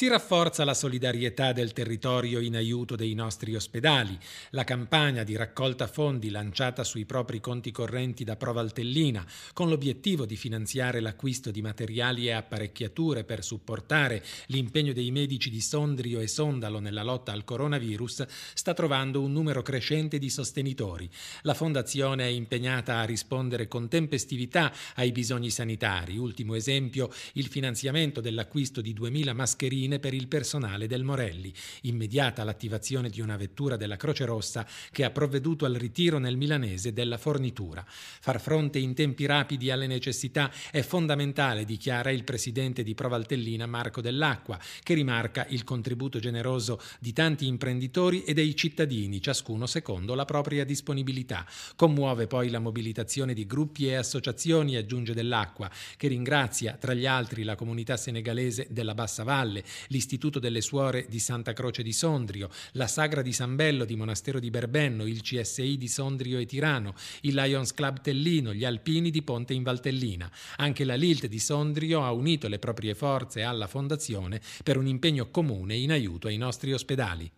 Si rafforza la solidarietà del territorio in aiuto dei nostri ospedali. La campagna di raccolta fondi lanciata sui propri conti correnti da Provaltellina, con l'obiettivo di finanziare l'acquisto di materiali e apparecchiature per supportare l'impegno dei medici di Sondrio e Sondalo nella lotta al coronavirus, sta trovando un numero crescente di sostenitori. La fondazione è impegnata a rispondere con tempestività ai bisogni sanitari. Ultimo esempio, il finanziamento dell'acquisto di 2000 mascherine medicine per il personale del Morelli. Immediata l'attivazione di una vettura della Croce Rossa che ha provveduto al ritiro nel milanese della fornitura. Far fronte in tempi rapidi alle necessità è fondamentale, dichiara il presidente di Provaltellina Marco Dell'Acqua, che rimarca il contributo generoso di tanti imprenditori e dei cittadini, ciascuno secondo la propria disponibilità. Commuove poi la mobilitazione di gruppi e associazioni, aggiunge Dell'Acqua, che ringrazia tra gli altri la comunità senegalese della Bassa Valle, l'Istituto delle Suore di Santa Croce di Sondrio, la Sagra di San Bello di Monastero di Berbenno, il CSI di Sondrio e Tirano, il Lions Club Tellino, gli Alpini di Ponte in Valtellina. Anche la Lilt di Sondrio ha unito le proprie forze alla Fondazione per un impegno comune in aiuto ai nostri ospedali.